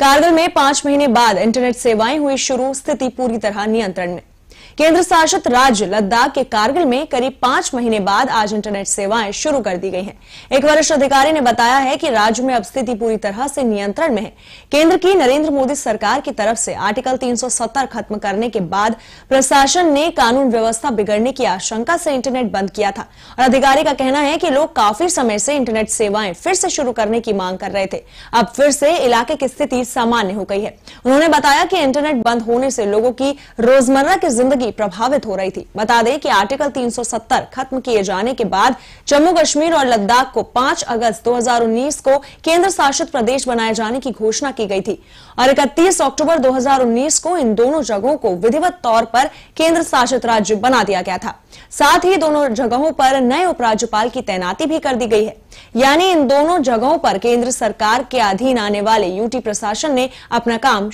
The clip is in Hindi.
कारगिल में पांच महीने बाद इंटरनेट सेवाएं हुई शुरू स्थिति पूरी तरह नियंत्रण में केंद्र शासित राज्य लद्दाख के कारगिल में करीब पांच महीने बाद आज इंटरनेट सेवाएं शुरू कर दी गई हैं। एक वरिष्ठ अधिकारी ने बताया है कि राज्य में अब स्थिति पूरी तरह से नियंत्रण में है केंद्र की नरेंद्र मोदी सरकार की तरफ से आर्टिकल 370 खत्म करने के बाद प्रशासन ने कानून व्यवस्था बिगड़ने की आशंका से इंटरनेट बंद किया था और अधिकारी का कहना है कि लोग काफी समय से इंटरनेट सेवाएं फिर से शुरू करने की मांग कर रहे थे अब फिर से इलाके की स्थिति सामान्य हो गई है उन्होंने बताया कि इंटरनेट बंद होने से लोगों की रोजमर्रा की जिंदगी प्रभावित हो रही थी बता दें कि आर्टिकल 370 खत्म किए जाने के बाद जम्मू कश्मीर और लद्दाख को 5 अगस्त 2019 को केंद्र शासित प्रदेश बनाए जाने की घोषणा की गई थी और इकतीस अक्टूबर 2019 को इन दोनों जगहों को विधिवत तौर पर केंद्र शासित राज्य बना दिया गया था साथ ही दोनों जगहों पर नए उपराज्यपाल की तैनाती भी कर दी गई है यानी इन दोनों जगहों पर केंद्र सरकार के अधीन आने वाले यूटी प्रशासन ने अपना काम